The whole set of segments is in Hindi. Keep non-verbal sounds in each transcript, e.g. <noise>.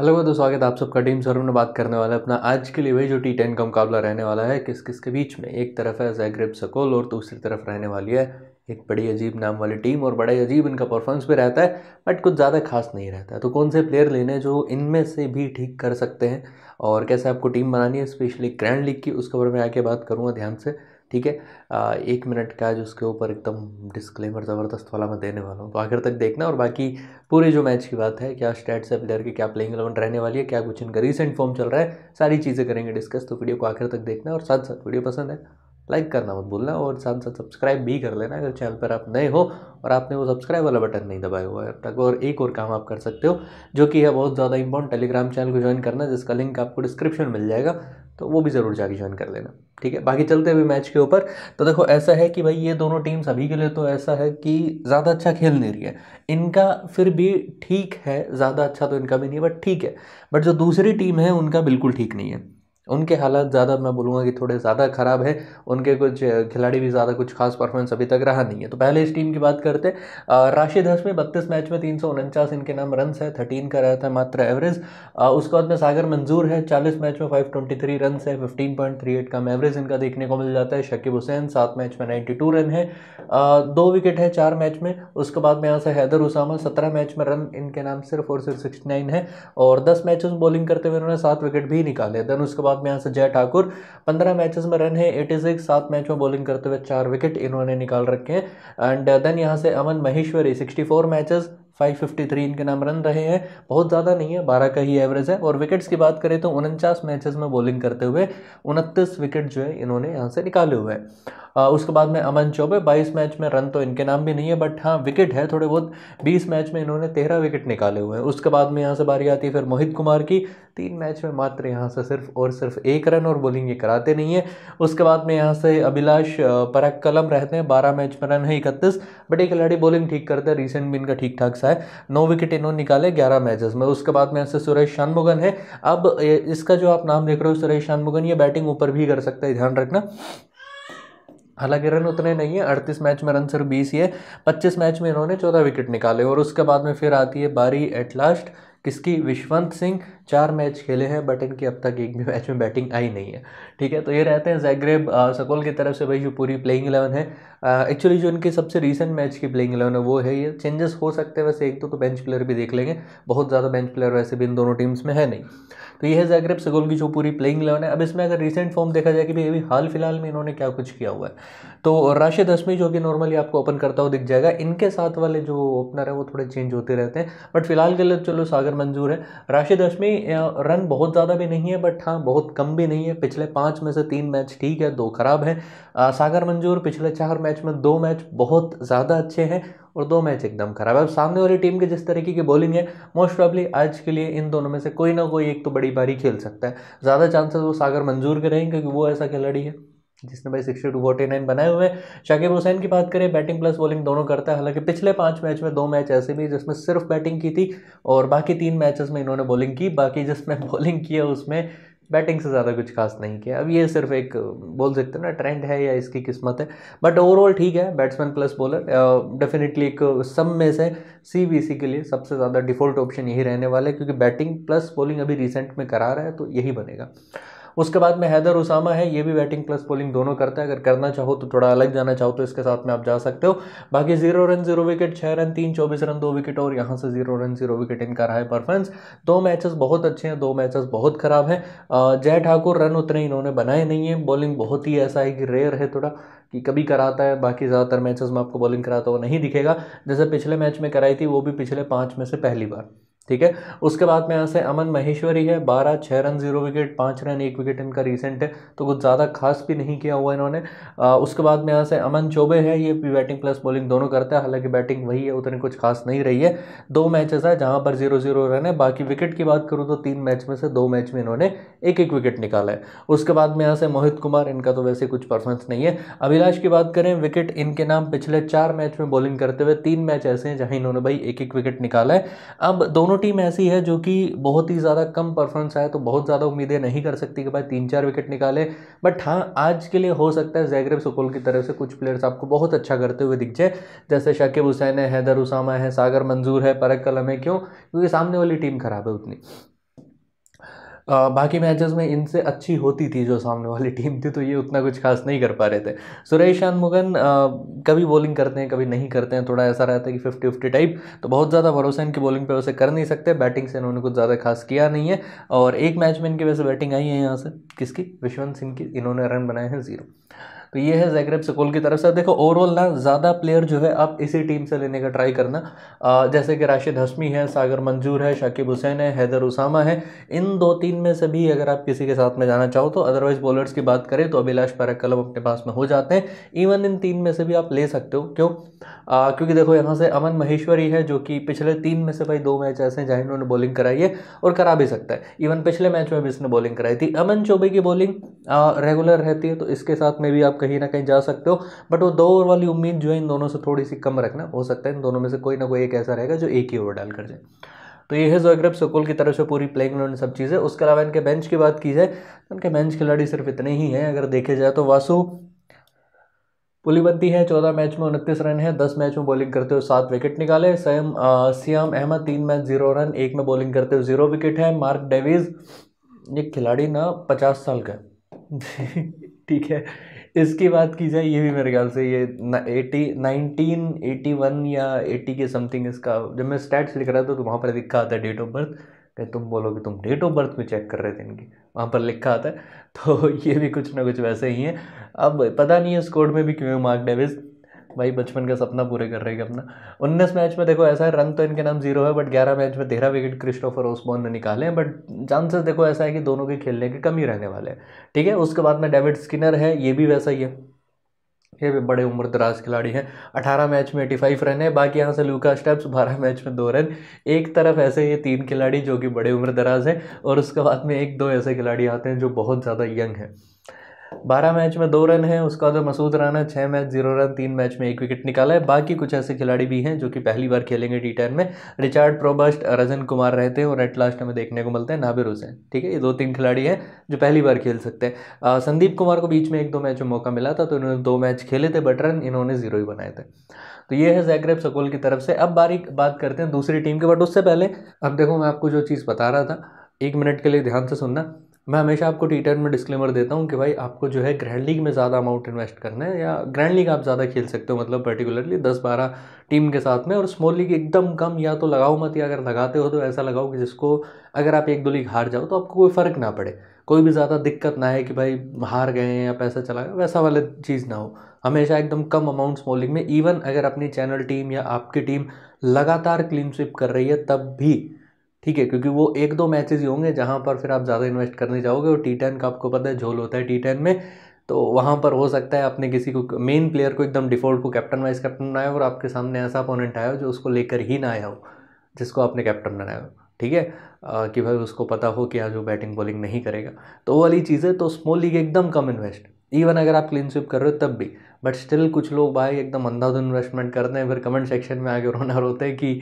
हेलो दोस्तों स्वागत आप सबका टीम सर में बात करने वाला है अपना आज के लिए वही जो टी टेन का मुकाबला रहने वाला है किस किस के बीच में एक तरफ है जैग्रेब सकोल और दूसरी तरफ रहने वाली है एक बड़ी अजीब नाम वाली टीम और बड़ा अजीब इनका परफॉर्मेंस भी रहता है बट कुछ ज़्यादा खास नहीं रहता है तो कौन से प्लेयर लेने जो इनमें से भी ठीक कर सकते हैं और कैसे आपको टीम बनानी है स्पेशली ग्रैंड लीग की उसके बारे में आके बात करूँगा ध्यान से ठीक है एक मिनट का जो उसके ऊपर एकदम डिस्क्लेमर ज़बरदस्त वाला मैं देने वाला हूँ तो आखिर तक देखना और बाकी पूरे जो मैच की बात है क्या स्टेट्स है प्लेयर की क्या प्लेइंग इलेवन रहने वाली है क्या कुछ इनका रिसेंट फॉर्म चल रहा है सारी चीज़ें करेंगे डिस्कस तो वीडियो को आखिर तक देखना और साथ साथ वीडियो पसंद है लाइक करना मत भूलना और साथ साथ सब्सक्राइब भी कर लेना अगर चैनल पर आप नए हो और आपने वो सब्सक्राइब वाला बटन नहीं दबाया हुआ है अब तक और एक और काम आप कर सकते हो जो कि है बहुत ज़्यादा इंपॉर्टेंट टेलीग्राम चैनल को ज्वाइन करना जिसका लिंक आपको डिस्क्रिप्शन मिल जाएगा तो वो भी ज़रूर जाके ज्वाइन कर लेना ठीक है बाकी चलते हुए मैच के ऊपर तो देखो ऐसा है कि भाई ये दोनों टीम सभी के लिए तो ऐसा है कि ज़्यादा अच्छा खेल नहीं रही है इनका फिर भी ठीक है ज़्यादा अच्छा तो इनका भी नहीं है बट ठीक है बट जो दूसरी टीम है उनका बिल्कुल ठीक नहीं है उनके हालात ज़्यादा मैं बोलूँगा कि थोड़े ज़्यादा ख़राब है उनके कुछ खिलाड़ी भी ज़्यादा कुछ खास परफॉर्मेंस अभी तक रहा नहीं है तो पहले इस टीम की बात करते राशिद हसमी बत्तीस मैच में तीन सौ उनचास इनके नाम रन है थर्टीन का रहता है मात्र एवरेज उसके बाद में सागर मंजूर है चालीस मैच में फाइव ट्वेंटी थ्री रन है फिफ्टीन पॉइंट थ्री एट का एवरेज इनका देखने को मिल जाता है शकीब हुसैन सात मैच में नाइन्टी टू रन है दो विकेट है चार मैच में उसके बाद में यहाँ से हैदर उसामा सत्रह मैच में रन इनके नाम सिर्फ और सिर्फ सिक्सटी नाइन है और दस मैचेस बॉलिंग करते हुए उन्होंने सात विकेट भी निकाले देन उसके बाद दिमाग में यहाँ से जय ठाकुर पंद्रह मैचेस में रन है एटी सिक्स सात मैच में बॉलिंग करते हुए चार विकेट इन्होंने निकाल रखे हैं एंड देन यहाँ से Aman Maheshwari sixty four matches 553 इनके नाम रन रहे हैं बहुत ज़्यादा नहीं है बारह का ही एवरेज है और विकेट्स की बात करें तो उनचास मैचेस में बॉलिंग करते हुए उनतीस विकेट जो है इन्होंने यहाँ से निकाले हुए हैं उसके बाद में अमन चौबे बाईस मैच में रन तो इनके नाम भी नहीं है बट हाँ विकेट है थोड़े बहुत बीस मैच में इन्होंने तेरह विकेट निकाले हुए हैं उसके बाद में यहाँ से बारी आती है फिर मोहित कुमार की तीन मैच में मात्र यहाँ से सिर्फ और सिर्फ एक रन और बॉलिंग ये कराते नहीं है उसके बाद में यहाँ से अभिलाष परक कलम रहते हैं बारह मैच में रन है इकतीस बट ये खिलाड़ी बॉलिंग ठीक करते हैं रिसेंट भी इनका ठीक ठाक सा है नौ विकेट इन्होंने निकाले ग्यारह मैचेस में उसके बाद में ऐसे सुरेश शानमुगन है अब इसका जो आप नाम देख रहे हो सुरेश शानमुगन ये बैटिंग ऊपर भी कर सकता है ध्यान रखना हालांकि रन उतने नहीं है अड़तीस मैच में रन सिर्फ बीस ही है पच्चीस मैच में इन्होंने चौदह विकेट निकाले और उसके बाद में फिर आती है बारी एट लास्ट किसकी विश्वंत सिंह चार मैच खेले हैं बट इनकी अब तक एक भी मैच में बैटिंग आई नहीं है ठीक है तो ये रहते हैं जैग्रेब सकोल की तरफ से भाई जो पूरी प्लेइंग इलेवन है एक्चुअली जो इनके सबसे रीसेंट मैच की प्लेइंग इलेवन है वो है ये चेंजेस हो सकते हैं वैसे एक तो, तो बेंच प्लेयर भी देख लेंगे बहुत ज़्यादा बेंच प्लेयर वैसे भी इन दोनों टीम्स में है नहीं तो ये है जागरेब सगोल की जो पूरी प्लेइंग इलेवन है अब इसमें अगर रिसेंट फॉर्म देखा जाए कि भाई अभी हाल फिलहाल में इन्होंने क्या कुछ किया हुआ है तो राशिद दशमी जो कि नॉर्मली आपको ओपन करता हुआ दिख जाएगा इनके साथ वाले जो ओपनर है वो थोड़े चेंज होते रहते हैं बट फिलहाल के लिए चलो सागर मंजूर है राशिद दशमी रन बहुत ज़्यादा भी नहीं है बट हाँ बहुत कम भी नहीं है पिछले पाँच में से तीन मैच ठीक है दो खराब है सागर मंजूर पिछले चार मैच में दो मैच बहुत ज़्यादा अच्छे हैं और दो मैच एकदम खराब है अब सामने वाली टीम के जिस तरीके की बॉलिंग है मोस्ट प्रॉब्ली आज के लिए इन दोनों में से कोई ना कोई एक तो बड़ी बारी खेल सकता है ज़्यादा चांसेस वो सागर मंजूर के रहेंगे क्योंकि वो ऐसा खिलाड़ी है जिसने भाई सिक्सटी टू फोर्टी नाइन बनाए हुए हैं शाकिब हुसैन की बात करें बैटिंग प्लस बॉलिंग दोनों करता है हालांकि पिछले पांच मैच में दो मैच ऐसे भी जिसमें सिर्फ बैटिंग की थी और बाकी तीन मैचेस में इन्होंने बॉलिंग की बाकी जिसमें बॉलिंग <laughs> की है उसमें बैटिंग से ज़्यादा कुछ खास नहीं किया अब ये सिर्फ एक बोल सकते हो ना ट्रेंड है या इसकी किस्मत है बट ओवरऑल ठीक है बैट्समैन प्लस बॉलर डेफिनेटली एक सम में से सी के लिए सबसे ज़्यादा डिफ़ॉल्ट ऑप्शन यही रहने वाला है क्योंकि बैटिंग प्लस बॉलिंग अभी रिसेंट में करा रहा है तो यही बनेगा उसके बाद में हैदर उसामा है ये भी बैटिंग प्लस बॉलिंग दोनों करता है अगर करना चाहो तो थोड़ा अलग जाना चाहो तो इसके साथ में आप जा सकते हो बाकी जीरो रन जीरो विकेट छः रन तीन चौबीस रन दो विकेट और यहाँ से जीरो रन जीरो विकेट इनका रहा है परफॉर्मेंस दो मैचेस बहुत अच्छे हैं दो मैचेस बहुत ख़राब हैं जय ठाकुर रन उतने इन्होंने बनाए नहीं है बॉलिंग बहुत ही ऐसा है कि रेयर है थोड़ा कि कभी कराता है बाकी ज़्यादातर मैचेस में आपको बॉलिंग कराता हुआ नहीं दिखेगा जैसे पिछले मैच में कराई थी वो भी पिछले पाँच में से पहली बार ठीक है उसके बाद में यहाँ से अमन महेश्वरी है बारह छः रन जीरो विकेट पाँच रन एक विकेट इनका रिसेंट है तो कुछ ज़्यादा खास भी नहीं किया हुआ इन्होंने आ, उसके बाद में यहाँ से अमन चौबे है ये भी बैटिंग प्लस बॉलिंग दोनों करते हैं हालांकि बैटिंग वही है उतनी कुछ खास नहीं रही है दो मैचेस है जहाँ पर जीरो जीरो रन है बाकी विकेट की बात करूँ तो तीन मैच में से दो मैच में इन्होंने एक एक विकेट निकाला है उसके बाद में यहाँ से मोहित कुमार इनका तो वैसे कुछ परफॉर्मेंस नहीं है अभिलाष की बात करें विकेट इनके नाम पिछले चार मैच में बॉलिंग करते हुए तीन मैच ऐसे हैं जहाँ इन्होंने भाई एक एक विकेट निकाला है अब दोनों टीम ऐसी है जो कि बहुत ही ज़्यादा कम परफॉर्मेंस आए तो बहुत ज़्यादा उम्मीदें नहीं कर सकती कि भाई तीन चार विकेट निकाले बट हाँ आज के लिए हो सकता है जैगरेब सुकोल की तरफ से कुछ प्लेयर्स आपको बहुत अच्छा करते हुए दिख जाए जैसे शाकिब हुसैन है हैदर उसामा है सागर मंजूर है परक कलम है क्यों क्योंकि सामने वाली टीम खराब है उतनी बाकी मैचेस में इनसे अच्छी होती थी जो सामने वाली टीम थी तो ये उतना कुछ खास नहीं कर पा रहे थे सुरेश शानमुगन कभी बॉलिंग करते हैं कभी नहीं करते हैं थोड़ा ऐसा रहता है कि फिफ्टी फिफ्टी टाइप तो बहुत ज़्यादा भरोसा इनकी बॉलिंग पर वैसे कर नहीं सकते बैटिंग से इन्होंने कुछ ज़्यादा खास किया नहीं है और एक मैच में इनकी वैसे बैटिंग आई है यहाँ से किसकी विश्वंत सिंह की इन्होंने रन बनाए हैं ज़ीरो तो ये है जैग्रेब सकोल की तरफ से देखो ओवरऑल ना ज़्यादा प्लेयर जो है आप इसी टीम से लेने का ट्राई करना आ, जैसे कि राशिद हसमी है सागर मंजूर है शाकिब हुसैन है हैदर उसामा है इन दो तीन में से भी अगर आप किसी के साथ में जाना चाहो तो अदरवाइज़ बॉलर्स की बात करें तो अभिलाष पैरकलम अपने पास में हो जाते हैं इवन इन तीन में से भी आप ले सकते हो क्यों आ, क्योंकि देखो यहाँ से अमन महेश्वरी है जो कि पिछले तीन में से भाई दो मैच ऐसे हैं जहाँ इन्होंने बॉलिंग कराई है और करा भी सकता है इवन पिछले मैच में भी इसने बॉलिंग कराई थी अमन चौबे की बॉलिंग रेगुलर रहती है तो इसके साथ में भी आप कहीं ना कहीं जा सकते हो बट वो दो ओवर वाली उम्मीद जो है इन दोनों से थोड़ी सी कम रखना हो सकता है इन दोनों में से कोई ना कोई एक ऐसा रहेगा जो एक ही ओवर डाल कर जाए तो ये है जोग्रप सुकुल की तरफ से पूरी प्लेइंग इलेवन सब चीज़ें उसके अलावा इनके बेंच की बात की जाए तो इनके बेंच खिलाड़ी सिर्फ इतने ही हैं अगर देखे जाए तो वासु पुलीबंदी है चौदह मैच में उनतीस रन है दस मैच में बॉलिंग करते हुए सात विकेट निकाले सैम सियाम अहमद तीन मैच जीरो रन एक में बॉलिंग करते हुए जीरो विकेट है मार्क डेविज ये खिलाड़ी ना पचास साल का है ठीक है इसकी बात की जाए ये भी मेरे ख्याल से ये एटी नाइनटीन एटी वन या एटी के समथिंग इसका जब मैं स्टैट्स लिख रहा था तो वहाँ पर लिखा आता है डेट ऑफ बर्थ कि तुम बोलोगे तुम डेट ऑफ बर्थ में चेक कर रहे थे इनकी वहाँ पर लिखा आता है <laughs> तो ये भी कुछ ना कुछ वैसे ही है अब पता नहीं है इस कोड में भी क्यों मार्क डेविस भाई बचपन का सपना पूरे कर रहे हैं अपना उन्नीस मैच में देखो ऐसा है रन तो इनके नाम जीरो है बट ग्यारह मैच में तेरह विकेट क्रिस्टोफर ओसबॉन ने निकाले हैं बट चांसेस देखो ऐसा है कि दोनों के खेलने के कम ही रहने वाले हैं ठीक है उसके बाद में डेविड स्किनर है ये भी वैसा ही है ये भी बड़े उम्र दराज खिलाड़ी हैं अठारह मैच में एटी फाइव रन है बाकी यहाँ से लूका स्टेप्स बारह मैच में दो रन एक तरफ ऐसे ये तीन खिलाड़ी जो कि बड़े उम्र दराज हैं और उसके बाद में एक दो ऐसे खिलाड़ी आते हैं जो बहुत ज़्यादा यंग हैं बारह मैच में दो रन है उसका बाद मसूद राना छः मैच जीरो रन तीन मैच में एक विकेट निकाला है बाकी कुछ ऐसे खिलाड़ी भी हैं जो कि पहली बार खेलेंगे टी टेन में रिचार्ड प्रोबस्ट रजन कुमार रहते हैं और एट लास्ट हमें देखने को मिलते हैं नाबिर हुसैन ठीक है ये दो तीन खिलाड़ी हैं जो पहली बार खेल सकते हैं संदीप कुमार को बीच में एक दो मैच में मौका मिला था तो इन्होंने दो मैच खेले थे बट रन इन्होंने जीरो ही बनाए थे तो ये है जैकरेब सकोल की तरफ से अब बारी बात करते हैं दूसरी टीम के बट उससे पहले अब देखो मैं आपको जो चीज़ बता रहा था एक मिनट के लिए ध्यान से सुनना मैं हमेशा आपको टी में डिस्क्लेमर देता हूँ कि भाई आपको जो है ग्रैंड लीग में ज़्यादा अमाउंट इन्वेस्ट करना है या ग्रैंड लीग आप ज़्यादा खेल सकते हो मतलब पर्टिकुलरली दस बारह टीम के साथ में और स्मॉल लीग एकदम कम या तो लगाओ मत या अगर लगाते हो तो ऐसा लगाओ कि जिसको अगर आप एक दो लीग हार जाओ तो आपको कोई फ़र्क ना पड़े कोई भी ज़्यादा दिक्कत ना है कि भाई हार गए या पैसा चला गया वैसा वाले चीज़ ना हो हमेशा एकदम कम अमाउंट स्मॉल लीग में इवन अगर अपनी चैनल टीम या आपकी टीम लगातार क्लीन स्विप कर रही है तब भी ठीक है क्योंकि वो एक दो मैचेस ही होंगे जहाँ पर फिर आप ज़्यादा इन्वेस्ट करने जाओगे और टी टेन का आपको पता है झोल होता है टी टेन में तो वहाँ पर हो सकता है आपने किसी को मेन प्लेयर को एकदम डिफ़ॉल्ट को कैप्टन वाइस कैप्टन बनाया और आपके सामने ऐसा अपोनेंट आया हो जो उसको लेकर ही ना आया हो जिसको आपने कैप्टन बनाया हो ठीक है कि भाई उसको पता हो कि आज वो बैटिंग बॉलिंग नहीं करेगा तो वो वाली चीज़ें तो स्मॉल लीग एकदम कम इन्वेस्ट इवन अगर आप क्लीन स्विप कर रहे हो तब भी बट स्टिल कुछ लोग भाई एकदम अंधाधुन इन्वेस्टमेंट करते हैं फिर कमेंट सेक्शन में आगे रोना रोते हैं कि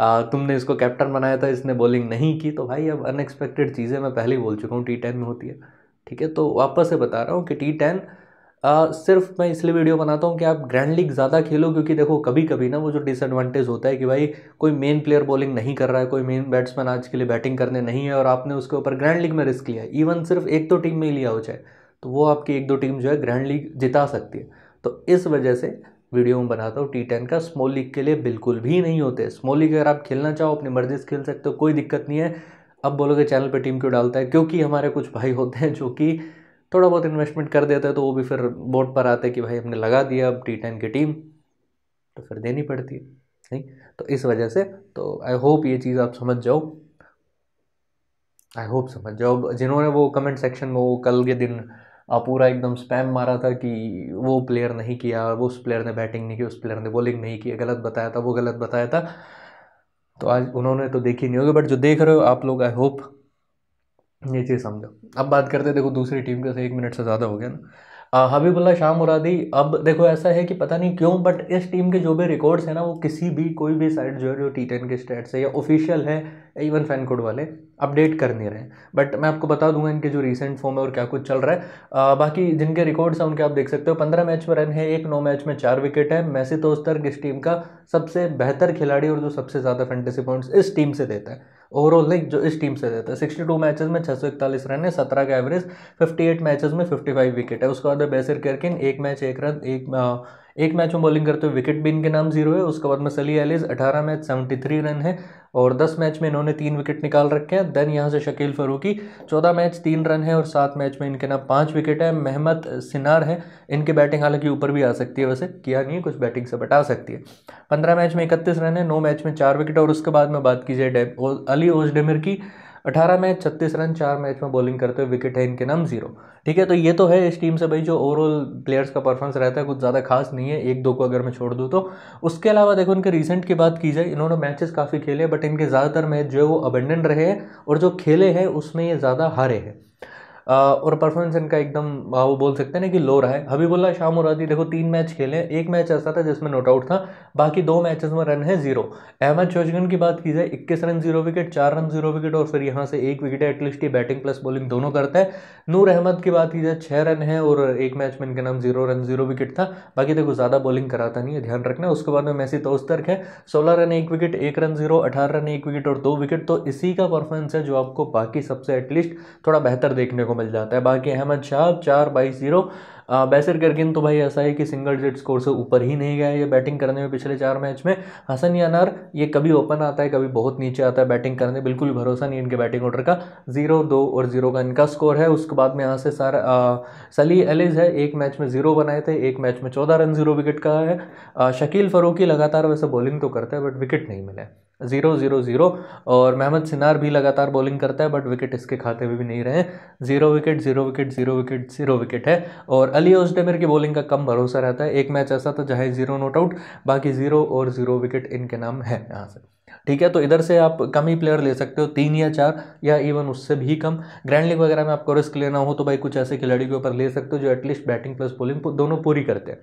तुमने इसको कैप्टन बनाया था इसने बॉलिंग नहीं की तो भाई अब अनएक्सपेक्टेड चीज़ें मैं पहले ही बोल चुका हूँ टी टेन में होती है ठीक है तो वापस से बता रहा हूँ कि टी टेन सिर्फ मैं इसलिए वीडियो बनाता हूँ कि आप ग्रैंड लीग ज़्यादा खेलो क्योंकि देखो कभी कभी ना वो जो डिसएडवांटेज होता है कि भाई कोई मेन प्लेयर बॉलिंग नहीं कर रहा है कोई मेन बैट्समैन आज के लिए बैटिंग करने नहीं है और आपने उसके ऊपर ग्रैंड लीग में रिस्क लिया इवन सिर्फ एक दो टीम में ही लिया हो जाए तो वो आपकी एक दो टीम जो है ग्रैंड लीग जिता सकती है तो इस वजह से वीडियो में बनाता हूँ टी टेन का स्मॉल लीग के लिए बिल्कुल भी नहीं होते स्मॉल लीग अगर आप खेलना चाहो अपनी मर्जी से खेल सकते हो कोई दिक्कत नहीं है अब बोलोगे चैनल पे टीम क्यों डालता है क्योंकि हमारे कुछ भाई होते हैं जो कि थोड़ा बहुत इन्वेस्टमेंट कर देते हैं तो वो भी फिर बोर्ड पर आते हैं कि भाई हमने लगा दिया अब टी टेन की टीम तो फिर देनी पड़ती है नहीं तो इस वजह से तो आई होप ये चीज़ आप समझ जाओ आई होप समझ जाओ जिन्होंने वो कमेंट सेक्शन में वो कल के दिन पूरा एकदम स्पैम मारा था कि वो प्लेयर नहीं किया वो उस प्लेयर ने बैटिंग नहीं की उस प्लेयर ने बॉलिंग नहीं की गलत बताया था वो गलत बताया था तो आज उन्होंने तो देखी नहीं होगी बट जो देख रहे हो आप लोग आई होप ये चीज़ समझो अब बात करते हैं देखो दूसरी टीम के से एक मिनट से ज़्यादा हो गया ना हबीबुल्ला शाह मुरादी अब देखो ऐसा है कि पता नहीं क्यों बट इस टीम के जो भी रिकॉर्ड्स हैं ना वो किसी भी कोई भी साइड जो है जो टी टेन के स्टेट्स है या ऑफिशियल है इवन फैन कोड वाले अपडेट कर नहीं रहे बट मैं आपको बता दूंगा इनके जो रिसेंट फॉर्म है और क्या कुछ चल रहा है आ, बाकी जिनके रिकॉर्ड्स हैं उनके आप देख सकते हो पंद्रह मैच में रन है एक नौ मैच में चार विकेट है मैसी तोस्तर्क इस टीम का सबसे बेहतर खिलाड़ी और जो सबसे ज़्यादा फेंटेसी पॉइंट्स इस टीम से देता है ओवरऑल नहीं जो इस टीम से देता है सिक्सटी टू मैचेज में छः सौ इकतालीस रन है सत्रह का एवरेज फिफ्टी एट मैचेज में फिफ्टी फाइव विकेट है उसके बाद बेसर करके एक मैच एक रन एक एक मैच में बॉलिंग करते हुए विकेट भी इनके नाम जीरो है उसके बाद में सली एलिस अठारह मैच सेवेंटी थ्री रन है और दस मैच में इन्होंने तीन विकेट निकाल रखे हैं देन यहाँ से शकील फरूकी चौदह मैच तीन रन है और सात मैच में इनके नाम पाँच विकेट है महमद सिनार है इनकी बैटिंग हालांकि ऊपर भी आ सकती है वैसे किया नहीं कुछ बैटिंग से बटा सकती है पंद्रह मैच में इकतीस रन है नौ मैच में चार विकेट और उसके बाद में बात की जाए अली ओजडेमिर की अठारह मैच छत्तीस रन चार मैच में बॉलिंग करते हुए विकेट है इनके नाम जीरो ठीक है तो ये तो है इस टीम से भाई जो ओवरऑल प्लेयर्स का परफॉर्मेंस रहता है कुछ ज़्यादा खास नहीं है एक दो को अगर मैं छोड़ दूँ तो उसके अलावा देखो इनके रिसेंट की बात की जाए इन्होंने मैचेस काफ़ी खेले बट इनके ज़्यादातर मैच जो है वो अबेंडन रहे हैं और जो खेले हैं उसमें ये ज़्यादा हारे हैं और परफॉर्मेंस इनका एकदम वो बोल सकते हैं ना कि लो रहा है हबीबुल्ला शाह मुरादी देखो तीन मैच खेले एक मैच ऐसा था जिसमें नोट आउट था बाकी दो मैचेस में रन है जीरो अहमद चौजगन की बात की जाए इक्कीस रन जीरो विकेट चार रन जीरो विकेट और फिर यहाँ से एक विकेट एटलीस्ट ये बैटिंग प्लस बॉलिंग दोनों करता है नूर अहमद की बात की जाए छः रन है और एक मैच में इनका नाम जीरो रन जीरो विकेट था बाकी देखो ज़्यादा बॉलिंग कराता नहीं है ध्यान रखना उसके बाद में मैसी तोस्तर्क है सोलह रन एक विकेट एक रन जीरो अठारह रन एक विकेट और दो विकेट तो इसी का परफॉर्मेंस है जो आपको बाकी सबसे एटलीस्ट थोड़ा बेहतर देखने को मिल जाता है बाकी अहमद शाह चार बाईस जीरो बैसर गर्गिन तो भाई ऐसा है कि सिंगल डिजिट स्कोर से ऊपर ही नहीं गया ये बैटिंग करने में पिछले चार मैच में हसन यानार ये कभी ओपन आता है कभी बहुत नीचे आता है बैटिंग करने बिल्कुल भरोसा नहीं इनके बैटिंग ऑर्डर का जीरो दो और जीरो का इनका स्कोर है उसके बाद में यहाँ से सारा आ, सली एलिज है एक मैच में जीरो बनाए थे एक मैच में चौदह रन जीरो विकेट का है आ, शकील फरूकी लगातार वैसे बॉलिंग तो करते हैं बट विकेट नहीं मिले ज़ीरो ज़ीरो ज़ीरो और महमद सिनार भी लगातार बॉलिंग करता है बट विकेट इसके खाते में भी नहीं रहे zero wicket zero wicket zero wicket zero wicket है और अली ओजडेमिर की बॉलिंग का कम भरोसा रहता है एक मैच ऐसा था जहाँ ज़ीरो नोट आउट बाकी ज़ीरो और ज़ीरो विकेट इनके नाम है यहाँ से ठीक है तो इधर से आप कम ही प्लेयर ले सकते हो तीन या चार या इवन उससे भी कम ग्रैंड लीग वगैरह में आपको रिस्क लेना हो तो भाई कुछ ऐसे खिलाड़ी के ऊपर ले सकते हो जो एटलीस्ट बैटिंग प्लस बॉलिंग दोनों पूरी करते हैं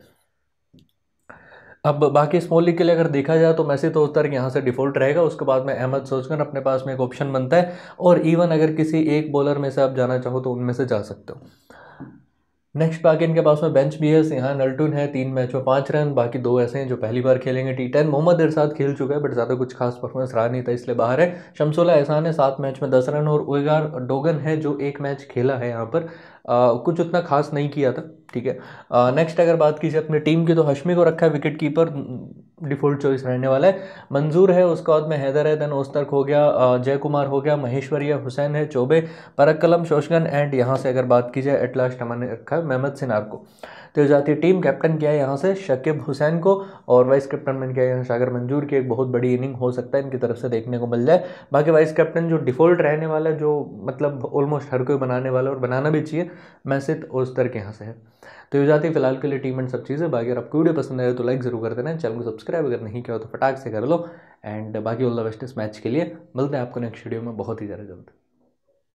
अब बाकी स्मॉल लीग के लिए अगर देखा जाए तो मैसेज तो उत्तर यहाँ से डिफॉल्ट रहेगा उसके बाद में अहमद सोचकर अपने पास में एक ऑप्शन बनता है और इवन अगर किसी एक बॉलर में से आप जाना चाहो तो उनमें से जा सकते हो नेक्स्ट बाकी इनके पास में बेंच भी है यहाँ नल्टून है तीन मैच में पाँच रन बाकी दो ऐसे हैं जो पहली बार खेलेंगे टी टेन मोहम्मद इरसाद खेल चुका है बट ज़्यादा कुछ खास परफॉर्मेंस रहा नहीं था इसलिए बाहर है शमसोला एहसान है सात मैच में दस रन और उगार डोगन है जो एक मैच खेला है यहाँ पर कुछ उतना खास नहीं किया था ठीक है नेक्स्ट अगर बात की जाए अपनी टीम की तो हशमी को रखा है विकेट कीपर डिफ़ॉल्ट चॉइस रहने वाला है मंजूर है उसके बाद में हैदर है देन ओस्तर्क हो गया जय कुमार हो गया महेश्वरी है हुसैन है चौबे परक कलम शोशगन एंड यहाँ से अगर बात की जाए एट लास्ट हमारे रखा है मेहमद सिनार को तेजाती टीम कैप्टन किया है यहाँ से शकीब हुसैन को और वाइस कैप्टन बन है यहाँ शागर मंजूर की एक बहुत बड़ी इनिंग हो सकता है इनकी तरफ से देखने को मिल जाए बाकी वाइस कैप्टन जो डिफ़ॉल्ट रहने वाला जो मतलब ऑलमोस्ट हर कोई बनाने वाला और बनाना भी चाहिए और तरह के यहाँ से है तो ये जाती फिलहाल के लिए टीम एंड सब चीज़ें बाकी अगर आपको वीडियो पसंद आए तो लाइक ज़रूर कर देना चैनल को सब्सक्राइब अगर नहीं किया हो तो फटाक से कर लो एंड बाकी ऑल द बेस्ट इस मैच के लिए मिलते हैं आपको नेक्स्ट वीडियो में बहुत ही ज़्यादा जल्दी